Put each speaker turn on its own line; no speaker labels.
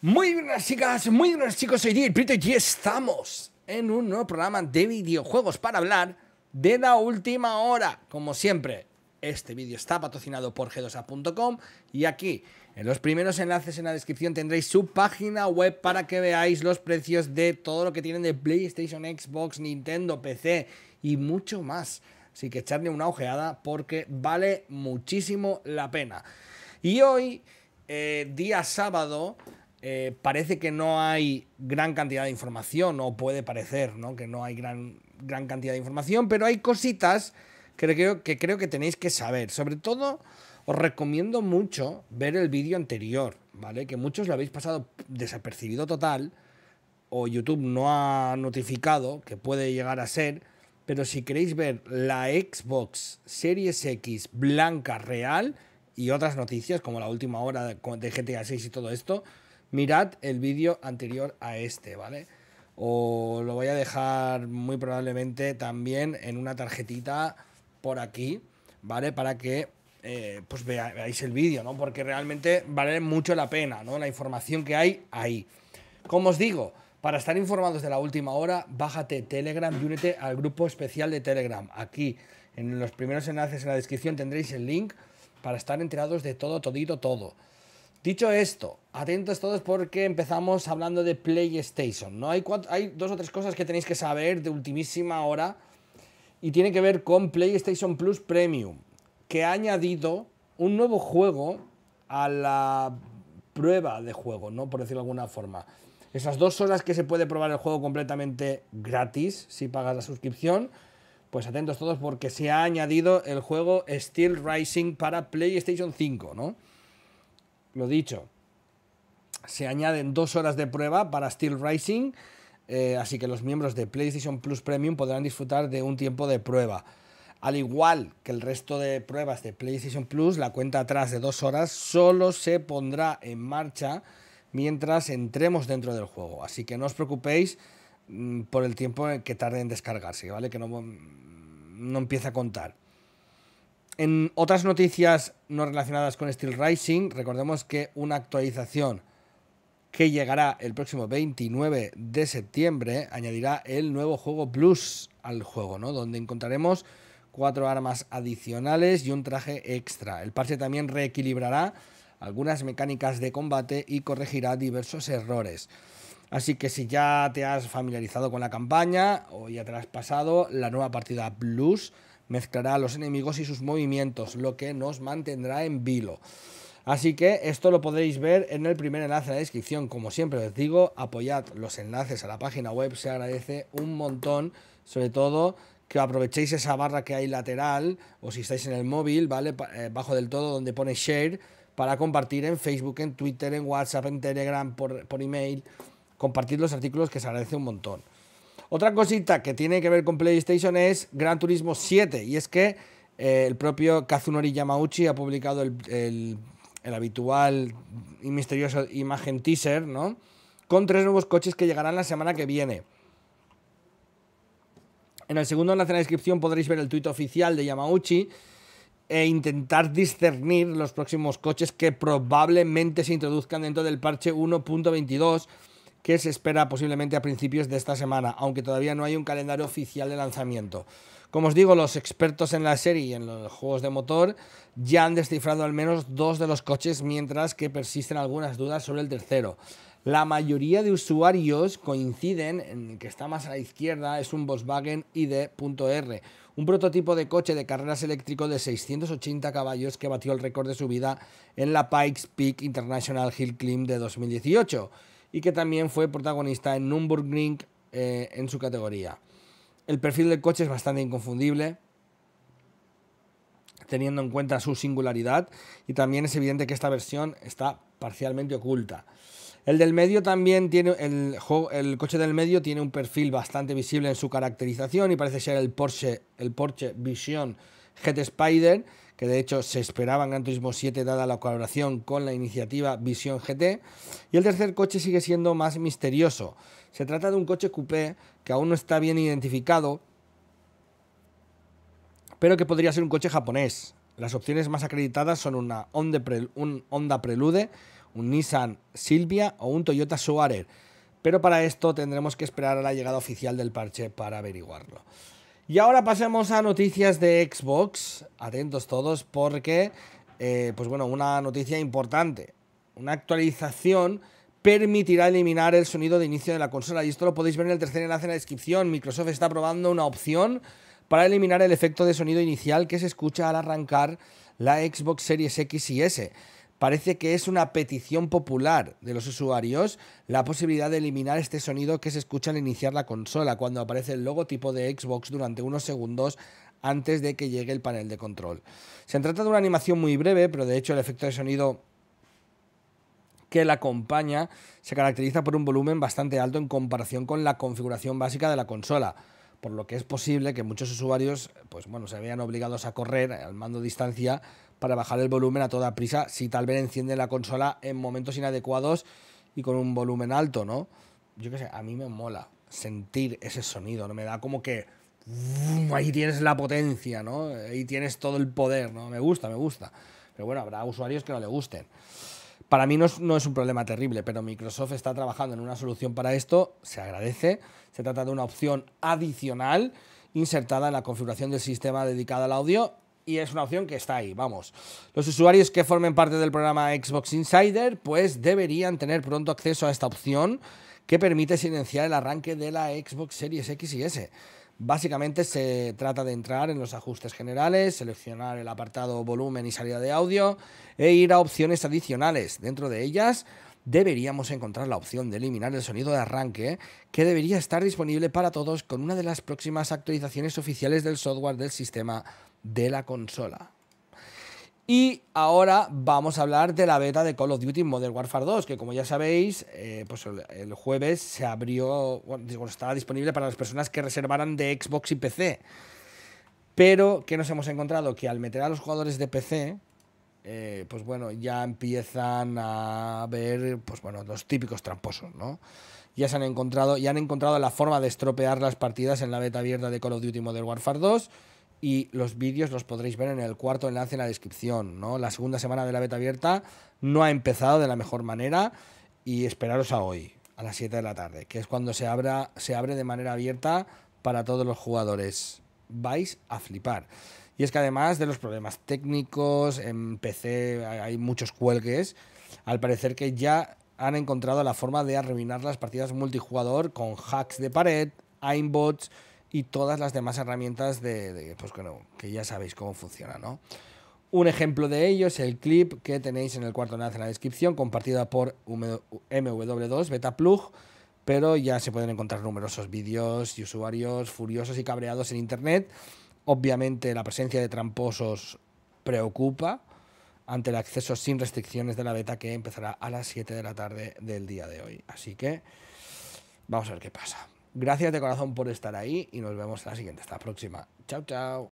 Muy buenas chicas, muy buenas chicos, soy DJ Prito y estamos en un nuevo programa de videojuegos para hablar de la última hora. Como siempre, este vídeo está patrocinado por g2a.com y aquí en los primeros enlaces en la descripción tendréis su página web para que veáis los precios de todo lo que tienen de PlayStation, Xbox, Nintendo, PC y mucho más. Así que echarle una ojeada porque vale muchísimo la pena. Y hoy, eh, día sábado, eh, parece que no hay gran cantidad de información, o puede parecer ¿no? que no hay gran, gran cantidad de información, pero hay cositas que creo, que creo que tenéis que saber. Sobre todo, os recomiendo mucho ver el vídeo anterior, ¿vale? Que muchos lo habéis pasado desapercibido total, o YouTube no ha notificado, que puede llegar a ser, pero si queréis ver la Xbox Series X blanca real y otras noticias, como la última hora de GTA 6 y todo esto, mirad el vídeo anterior a este, ¿vale? O lo voy a dejar muy probablemente también en una tarjetita por aquí, ¿vale? Para que eh, pues veáis el vídeo, ¿no? Porque realmente vale mucho la pena, ¿no? La información que hay ahí. Como os digo, para estar informados de la última hora, bájate Telegram y únete al grupo especial de Telegram. Aquí, en los primeros enlaces en la descripción, tendréis el link para estar enterados de todo, todito, todo. Dicho esto, atentos todos porque empezamos hablando de PlayStation. ¿no? Hay, dos o tres cosas que tenéis que saber de ultimísima hora y tiene que ver con PlayStation Plus Premium, que ha añadido un nuevo juego a la prueba de juego, ¿no? Por decirlo de alguna forma. Esas dos horas que se puede probar el juego completamente gratis si pagas la suscripción, pues atentos todos porque se ha añadido el juego Steel Rising para PlayStation 5, ¿no? Lo dicho, se añaden dos horas de prueba para Steel Rising, eh, así que los miembros de PlayStation Plus Premium podrán disfrutar de un tiempo de prueba. Al igual que el resto de pruebas de PlayStation Plus, la cuenta atrás de dos horas solo se pondrá en marcha mientras entremos dentro del juego. Así que no os preocupéis mm, por el tiempo que tarde en descargarse, ¿vale? Que no, mm, no empieza a contar. En otras noticias no relacionadas con Steel Rising, recordemos que una actualización que llegará el próximo 29 de septiembre añadirá el nuevo juego Plus al juego, ¿no? Donde encontraremos cuatro armas adicionales y un traje extra. El parche también reequilibrará algunas mecánicas de combate y corregirá diversos errores. Así que si ya te has familiarizado con la campaña o ya te has pasado, la nueva partida Plus mezclará a los enemigos y sus movimientos, lo que nos mantendrá en vilo. Así que esto lo podréis ver en el primer enlace de la descripción. Como siempre os digo, apoyad los enlaces a la página web, se agradece un montón, sobre todo que aprovechéis esa barra que hay lateral o si estáis en el móvil, ¿vale? Eh, bajo del todo donde pone share para compartir en Facebook, en Twitter, en WhatsApp, en Telegram, por, por email, compartir los artículos que se agradece un montón. Otra cosita que tiene que ver con PlayStation es Gran Turismo 7, y es que eh, el propio Kazunori Yamauchi ha publicado el, habitual y misterioso imagen teaser, ¿no? Con tres nuevos coches que llegarán la semana que viene. En el segundo enlace en la descripción podréis ver el tuit oficial de Yamauchi e intentar discernir los próximos coches que probablemente se introduzcan dentro del parche 1.22 que se espera posiblemente a principios de esta semana, aunque todavía no hay un calendario oficial de lanzamiento. Como os digo, los expertos en la serie y en los juegos de motor ya han descifrado al menos dos de los coches, mientras que persisten algunas dudas sobre el tercero. La mayoría de usuarios coinciden en que está más a la izquierda, es un Volkswagen ID.R, un prototipo de coche de carreras eléctrico de 680 caballos que batió el récord de su vida en la Pikes Peak International Hill Climb de 2018 y que también fue protagonista en Nürburgring eh, en su categoría. El perfil del coche es bastante inconfundible, teniendo en cuenta su singularidad, y también es evidente que esta versión está parcialmente oculta. El del medio también tiene, el, coche del medio tiene un perfil bastante visible en su caracterización y parece ser el Porsche, el Porsche Vision GT Spider, que de hecho se esperaban en Turismo 7 dada la colaboración con la iniciativa Visión GT. Y el tercer coche sigue siendo más misterioso. Se trata de un coche coupé que aún no está bien identificado, pero que podría ser un coche japonés. Las opciones más acreditadas son una Honda, un Honda Prelude, un Nissan Silvia o un Toyota Suarez, Pero para esto tendremos que esperar a la llegada oficial del parche para averiguarlo. Y ahora pasemos a noticias de Xbox. Atentos todos porque, eh, pues bueno, una noticia importante. Una actualización permitirá eliminar el sonido de inicio de la consola. Y esto lo podéis ver en el tercer enlace en la descripción. Microsoft está probando una opción para eliminar el efecto de sonido inicial que se escucha al arrancar la Xbox Series X y S parece que es una petición popular de los usuarios la posibilidad de eliminar este sonido que se escucha al iniciar la consola, cuando aparece el logotipo de Xbox durante unos segundos antes de que llegue el panel de control. Se trata de una animación muy breve, pero de hecho el efecto de sonido que la acompaña se caracteriza por un volumen bastante alto en comparación con la configuración básica de la consola, por lo que es posible que muchos usuarios pues bueno, se vean obligados a correr al mando distancia para bajar el volumen a toda prisa, si tal vez enciende la consola en momentos inadecuados y con un volumen alto, ¿no? Yo qué sé, a mí me mola sentir ese sonido, ¿no? Me da como que ahí tienes la potencia, ¿no? Ahí tienes todo el poder, ¿no? Me gusta, me gusta. Pero bueno, habrá usuarios que no le gusten. Para mí no es, no es, un problema terrible, pero Microsoft está trabajando en una solución para esto, se agradece. Se trata de una opción adicional insertada en la configuración del sistema dedicada al audio y es una opción que está ahí, vamos. Los usuarios que formen parte del programa Xbox Insider pues deberían tener pronto acceso a esta opción que permite silenciar el arranque de la Xbox Series X y S. Básicamente se trata de entrar en los ajustes generales, seleccionar el apartado volumen y salida de audio e ir a opciones adicionales. Dentro de ellas deberíamos encontrar la opción de eliminar el sonido de arranque que debería estar disponible para todos con una de las próximas actualizaciones oficiales del software del sistema de la consola. Y ahora vamos a hablar de la beta de Call of Duty Modern Warfare 2, que como ya sabéis, eh, pues el, jueves se abrió, estaba disponible para las personas que reservaran de Xbox y PC. Pero, ¿qué nos hemos encontrado? Que al meter a los jugadores de PC, eh, pues bueno, ya empiezan a ver, pues bueno, los típicos tramposos, ¿no? Ya se han encontrado, ya han encontrado la forma de estropear las partidas en la beta abierta de Call of Duty Modern Warfare 2 y los vídeos los podréis ver en el cuarto enlace en la descripción. ¿no? La segunda semana de la beta abierta no ha empezado de la mejor manera y esperaros a hoy, a las 7 de la tarde, que es cuando se, abra, se abre de manera abierta para todos los jugadores. Vais a flipar. Y es que además de los problemas técnicos, en PC hay muchos cuelgues, al parecer que ya han encontrado la forma de arruinar las partidas multijugador con hacks de pared, aimbots y todas las demás herramientas de, pues, que ya sabéis cómo funciona, Un ejemplo de ello es el clip que tenéis en el cuarto enlace en la descripción, compartida por MW2 Beta Plug, pero ya se pueden encontrar numerosos vídeos y usuarios furiosos y cabreados en Internet. Obviamente la presencia de tramposos preocupa ante el acceso sin restricciones de la beta que empezará a las 7 de la tarde del día de hoy. Así que vamos a ver qué pasa. Gracias de corazón por estar ahí y nos vemos en la siguiente, hasta la próxima. Chao, chao.